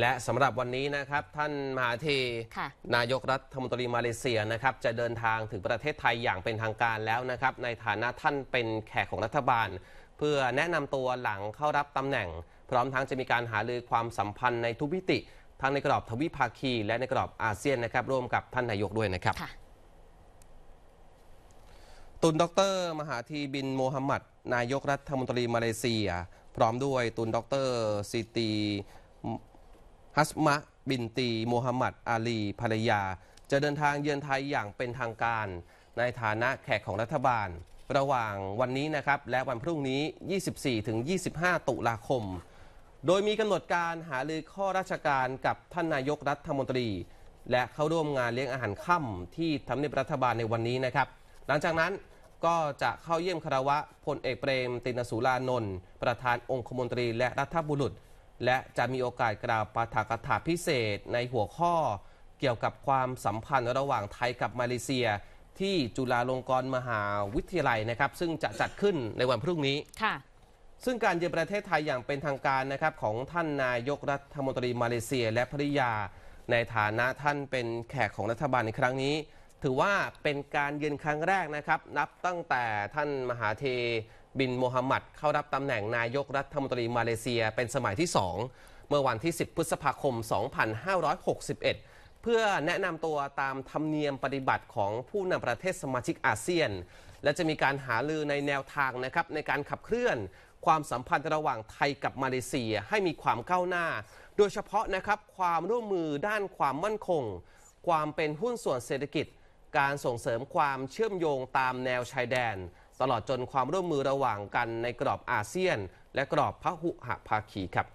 และสำหรับวันนี้นะครับท่านมหาเทนายกรัฐมนตรีมาเลเซียนะครับจะเดินทางถึงประเทศไทยอย่างเป็นทางการแล้วนะครับ ในฐานะท่านเป็นแขกของรัฐบาล เพื่อแนะนำตัวหลังเข้ารับตำแหน่ง พร้อมทั้งจะมีการหารือความสัมพันธ์ในทุกมิติทั้งในกรอบทวิภาคี และในกรอบอาเซียนนะครับ ร่วมกับท่านนายกด้วยนะครับตุนดร มหาธีบินโมฮัมหมัดนายกรัฐมนตรีมาเลเซีย พร้อมด้วยตุนดรซิตีฮัสมะบินตี โมฮัมหมัด อาลีภรรยา จะเดินทางเยือนไทยอย่างเป็นทางการ ในฐานะแขกของรัฐบาลระหว่างวันนี้นะครับ และวันพรุ่งนี้ 24 25 ตุลาคม โดยมีกำหนดการหารือข้อราชการกับท่านนายกรัฐมนตรี และเข้าร่วมงานเลี้ยงอาหารค่ำที่ทำเนียบรัฐบาลในวันนี้นะครับ หลังจากนั้นก็จะเข้าเยี่ยมคารวะพลเอกเปรม ตินสุรานนท์ประธานองคมนตรี และรัฐบุรุษและจะมีโอกาสกล่าวปาฐกถาพิเศษในหัวข้อ เกี่ยวกับความสัมพันธ์ระหว่างไทยกับมาเลเซีย ที่จุฬาลงกรณ์มหาวิทยาลัยนะครับ ซึ่งจะจัดขึ้นในวันพรุ่งนี้ ค่ะ ซึ่งการเยือนประเทศไทยอย่างเป็นทางการนะครับของท่านนายกรัฐมนตรีมาเลเซีย และภริยาในฐานะท่านเป็นแขกของรัฐบาลในครั้งนี้ ถือว่าเป็นการเยือนครั้งแรกนะครับนับตั้งแต่ท่านมหาเทบินโมฮัมหมัดเข้ารับตำแหน่งนายกรัฐมนตรีมาเลเซียเป็นสมัยที่ 2 เมื่อวันที่ 10 พฤษภาคม 2561 เพื่อแนะนำตัวตามธรรมเนียมปฏิบัติของผู้นำประเทศสมาชิกอาเซียน และจะมีการหาลือในแนวทางนะครับในการขับเคลื่อน ความสัมพันธ์ระหว่างไทยกับมาเลเซียให้มีความก้าวหน้า โดยเฉพาะนะครับความร่วมมือด้านความมั่นคง ความเป็นหุ้นส่วนเศรษฐกิจ การส่งเสริมความเชื่อมโยงตามแนวชายแดนตลอดจนความร่วมมือระหว่างกันในกรอบอาเซียนและกรอบพหุหภาคีครับ